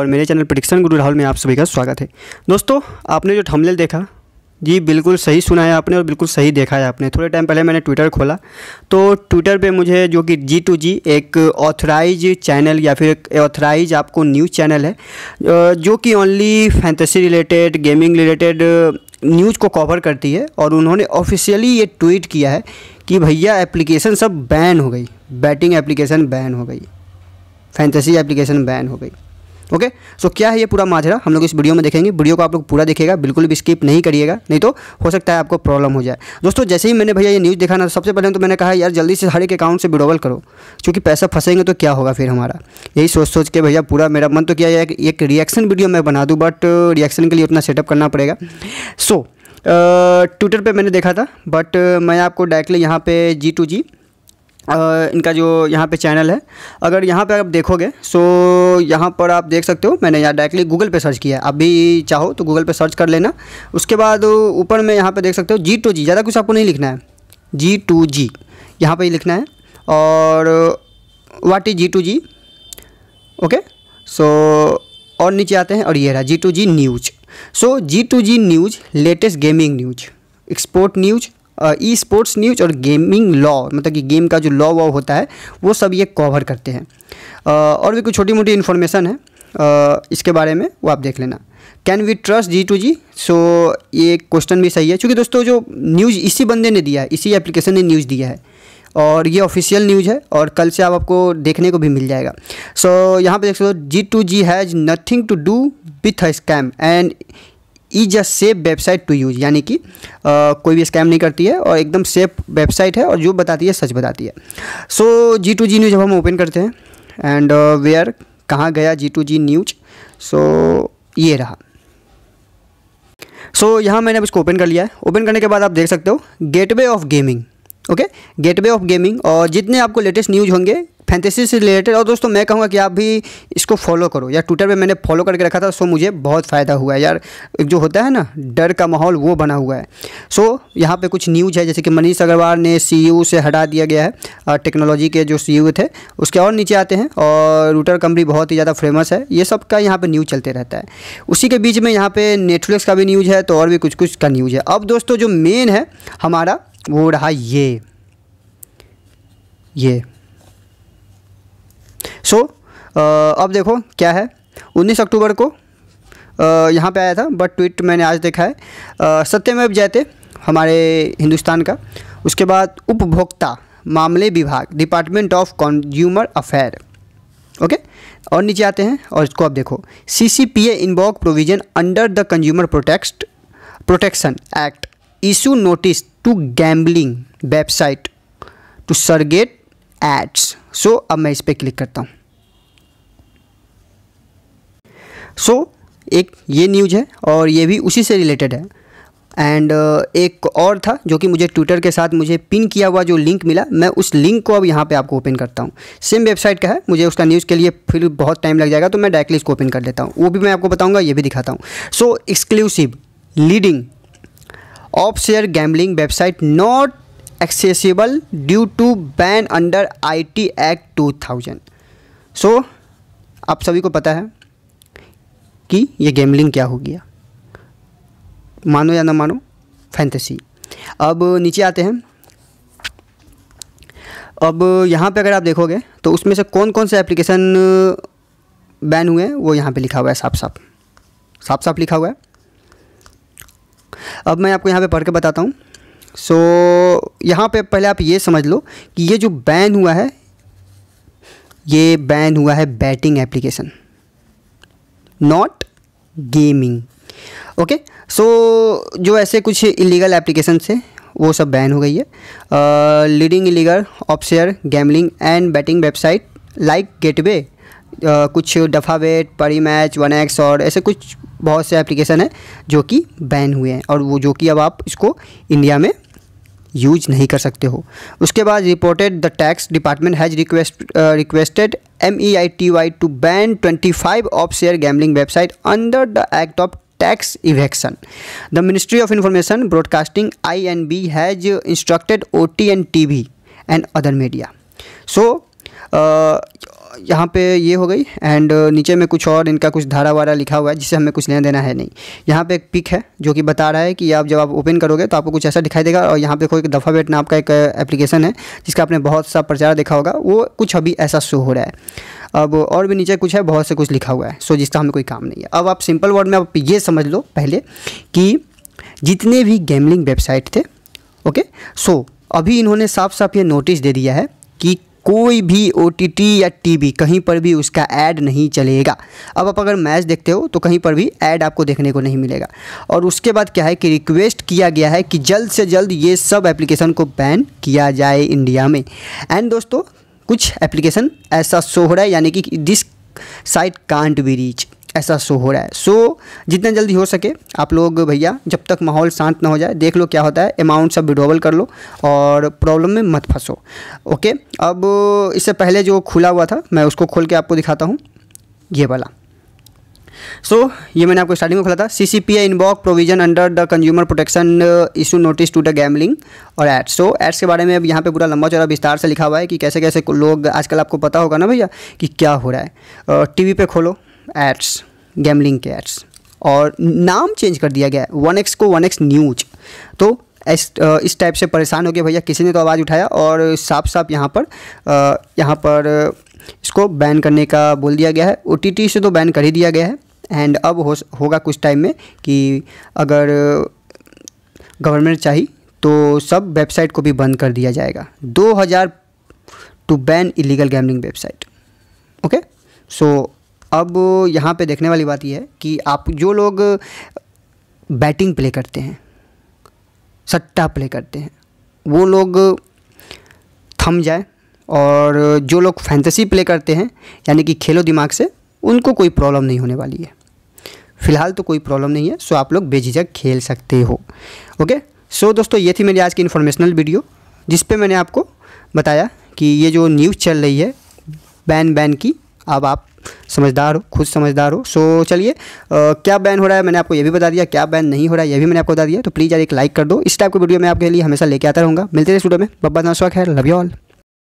और मेरे channel prediction गुरु राहुल में आप सभी का स्वागत है दोस्तों आपने जो थंबनेल देखा जी बिल्कुल सही सुना है आपने और बिल्कुल सही देखा है आपने थोड़े टाइम पहले मैंने ट्विटर खोला तो ट्विटर पे मुझे जो कि जी टू जी एक ऑथराइज चैनल या फिर एक ऑथराइज आपको न्यूज़ चैनल है जो कि only fantasy related gaming related news को कवर करती है और उन्होंने ऑफिशियली ये ट्वीट किया है कि भैया एप्लीकेशन सब बैन हो गई बैटिंग एप्लीकेशन बैन हो गई फैंटेसी एप्लीकेशन बैन हो गई ओके सो क्या है ये पूरा माजरा हम लोग इस वीडियो में देखेंगे वीडियो को आप लोग पूरा देखेगा बिल्कुल भी स्किप नहीं करिएगा नहीं तो हो सकता है आपको प्रॉब्लम हो जाए दोस्तों जैसे ही मैंने भैया ये न्यूज़ देखा ना तो सबसे पहले तो मैंने कहा यार जल्दी से हर एक अकाउंट से विड्रोवल करो क्योंकि पैसा फंसेंगे तो क्या होगा फिर हमारा यही सोच सोच के भैया पूरा मेरा मन तो किया एक रिएक्शन वीडियो मैं बना दूँ बट रिएक्शन के लिए उतना सेटअप करना पड़ेगा सो ट्विटर uh, पे मैंने देखा था बट uh, मैं आपको डायरेक्टली यहाँ पे जी टू जी इनका जो यहाँ पे चैनल है अगर यहाँ पे आप देखोगे सो यहाँ पर आप देख सकते हो मैंने यहाँ डायरेक्टली गूगल पे सर्च किया है आप भी चाहो तो गूगल पे सर्च कर लेना उसके बाद ऊपर में यहाँ पे देख सकते हो जी टू जी ज़्यादा कुछ आपको नहीं लिखना है जी टू जी यहाँ पर ही लिखना है और what is G to G okay so और नीचे आते हैं और ये रहा G to G news so G to G news latest gaming news export news esports news और गेमिंग लॉ मतलब कि गेम का जो लॉ वॉ होता है वो सब ये कवर करते हैं और भी कुछ छोटी मोटी इन्फॉर्मेशन है इसके बारे में वो आप देख लेना can we trust G to G so ये क्वेश्चन भी सही है क्योंकि दोस्तों जो न्यूज़ इसी बंदे ने दिया है इसी एप्लीकेशन ने न्यूज़ दिया है और ये ऑफिशियल न्यूज़ है और कल से आप आपको देखने को भी मिल जाएगा सो so, यहाँ पे देख सकते हो G to G has nothing to do with a scam and is a safe website to use यानी कि कोई भी स्कैम नहीं करती है और एकदम सेफ वेबसाइट है और जो बताती है सच बताती है so G to G news हम ओपन करते हैं एंड वेयर कहाँ गया जी टू जी न्यूज सो ये रहा सो so, यहाँ मैंने अब इसको ओपन कर लिया है ओपन करने के बाद आप देख सकते हो gateway of gaming okay gateway of gaming और जितने आपको लेटेस्ट न्यूज़ होंगे फैंतीसी से रिलेटेड और दोस्तों मैं कहूँगा कि आप भी इसको फॉलो करो यार ट्विटर पर मैंने फॉलो करके रखा था सो मुझे बहुत फ़ायदा हुआ है यार जो होता है ना डर का माहौल वो बना हुआ है सो यहाँ पर कुछ न्यूज है जैसे कि मनीष अग्रवाल ने सी e से हटा दिया गया है टेक्नोलॉजी के जो सी e थे उसके और नीचे आते हैं और रूटर कंपनी बहुत ही ज़्यादा फेमस है ये सब का यहाँ पर न्यूज चलते रहता है उसी के बीच में यहाँ पर नेटफ्लिक्स का भी न्यूज है तो और भी कुछ कुछ का न्यूज है अब दोस्तों जो मेन है हमारा वो रहा ये ये सो so, uh, अब देखो क्या है 19 अक्टूबर को uh, यहाँ पे आया था बट ट्वीट मैंने आज देखा है uh, सत्यमेव जयते हमारे हिंदुस्तान का उसके बाद उपभोक्ता मामले विभाग department of consumer affair okay और नीचे आते हैं और इसको आप देखो C C P A invoke provision under the consumer protect protection act issue notice to gambling website to surrogate ads so अब मैं इस पर क्लिक करता हूँ सो so, एक ये न्यूज है और ये भी उसी से रिलेटेड है एंड uh, एक और था जो कि मुझे ट्विटर के साथ मुझे पिन किया हुआ जो लिंक मिला मैं उस लिंक को अब यहाँ पे आपको ओपन करता हूँ सेम वेबसाइट का है मुझे उसका न्यूज़ के लिए फिर बहुत टाइम लग जाएगा तो मैं डायरेक्टली इसको ओपन कर लेता हूँ वो भी मैं आपको बताऊँगा ये भी दिखाता हूँ so exclusive leading offshore gambling website not accessible due to ban under IT act 2000 so so, आप सभी को पता है कि ये गेमलिंग क्या हो गया मानो या ना मानो फैंटेसी अब नीचे आते हैं अब यहाँ पे अगर आप देखोगे तो उसमें से कौन कौन से एप्लीकेशन बैन हुए हैं वो यहाँ पे लिखा हुआ है साफ साफ साफ साफ लिखा हुआ है अब मैं आपको यहाँ पे पढ़ के बताता हूँ सो so, यहाँ पे पहले आप ये समझ लो कि ये जो बैन हुआ है ये बैन हुआ है betting application not gaming okay so जो ऐसे कुछ इलीगल एप्लीकेशन से वो सब बैन हो गई है leading illegal offshore gambling and betting website like gateway कुछ डफावेट परी मैच वन एक्स और ऐसे कुछ बहुत से एप्लीकेशन हैं जो कि बैन हुए हैं और वो जो कि अब आप इसको इंडिया में यूज नहीं कर सकते हो उसके बाद reported the tax department has request requested M E I T Y to ban twenty five of share gambling website under the act of tax evasion the ministry of information broadcasting I N B has instructed O T N T V and other media so यहाँ पे ये हो गई and uh, नीचे में कुछ और इनका कुछ धारा वारा लिखा हुआ है जिससे हमें कुछ लेना देना है नहीं यहाँ पे एक पिक है जो कि बता रहा है कि आप जब आप ओपन करोगे तो आपको कुछ ऐसा दिखाई देगा और यहाँ पे कोई दफ़ा वेट नाम का एक एप्लीकेशन uh, है जिसका आपने बहुत सा प्रचार देखा होगा वो कुछ अभी ऐसा शो हो रहा है अब और भी नीचे कुछ है बहुत से कुछ लिखा हुआ है सो जिसका हमें कोई काम नहीं है अब आप सिंपल वर्ड में आप ये समझ लो पहले कि जितने भी गेमलिंग वेबसाइट थे ओके सो अभी इन्होंने साफ साफ ये नोटिस दे दिया है कि कोई भी ओ या टी कहीं पर भी उसका ऐड नहीं चलेगा अब आप अगर मैच देखते हो तो कहीं पर भी ऐड आपको देखने को नहीं मिलेगा और उसके बाद क्या है कि रिक्वेस्ट किया गया है कि जल्द से जल्द ये सब एप्लीकेशन को बैन किया जाए इंडिया में एंड दोस्तों कुछ एप्लीकेशन ऐसा शो हो रहा है यानी कि this site can't be reach ऐसा शो हो रहा है सो जितना जल्दी हो सके आप लोग भैया जब तक माहौल शांत ना हो जाए देख लो क्या होता है अमाउंट सब विड्रोवल कर लो और प्रॉब्लम में मत फंसो ओके अब इससे पहले जो खुला हुआ था मैं उसको खोल के आपको दिखाता हूँ ये वाला सो so, ये मैंने आपको स्टार्टिंग में खोला था C C P I invoke provision under the consumer protection issue notice to the gambling और एड्स सो एड्स के बारे में अब यहाँ पे पूरा लंबा चौड़ा विस्तार से लिखा हुआ है कि कैसे कैसे लोग आजकल आपको पता होगा ना भैया कि क्या हो रहा है टी वी पर खोलो एड्स गैमलिंग के एड्स और नाम चेंज कर दिया गया है वन एक्स को वन एक्स न्यूज तो इस इस टाइप से परेशान हो गया भैया किसी ने तो आवाज़ उठाया और साफ साफ यहाँ पर यहाँ पर इसको बैन करने का बोल दिया गया है ओ से तो बैन कर ही दिया गया है एंड अब हो होगा कुछ टाइम में कि अगर गवर्नमेंट चाहिए तो सब वेबसाइट को भी बंद कर दिया जाएगा 2000 to ban illegal gambling website okay so अब यहाँ पे देखने वाली बात यह है कि आप जो लोग बैटिंग प्ले करते हैं सट्टा प्ले करते हैं वो लोग थम जाए और जो लोग फैंतसी प्ले करते हैं यानी कि खेलो दिमाग से उनको कोई प्रॉब्लम नहीं होने वाली है फ़िलहाल तो कोई प्रॉब्लम नहीं है सो आप लोग बेझिझक खेल सकते हो ओके सो दोस्तों ये थी मेरी आज की इन्फॉर्मेशनल वीडियो जिस पे मैंने आपको बताया कि ये जो न्यूज़ चल रही है बैन बैन की अब आप समझदार हो खुद समझदार हो सो चलिए क्या बैन हो रहा है मैंने आपको ये भी बता दिया क्या बैन नहीं हो रहा है ये भी मैंने आपको बता दिया तो प्लीज़ यार एक लाइक कर दो इस टाइप की वीडियो मैं आपके लिए हमेशा लेके आता रहूँगा मिलते रहे स्टूडियो में बब्बा नाश्वाक है लव यू ऑल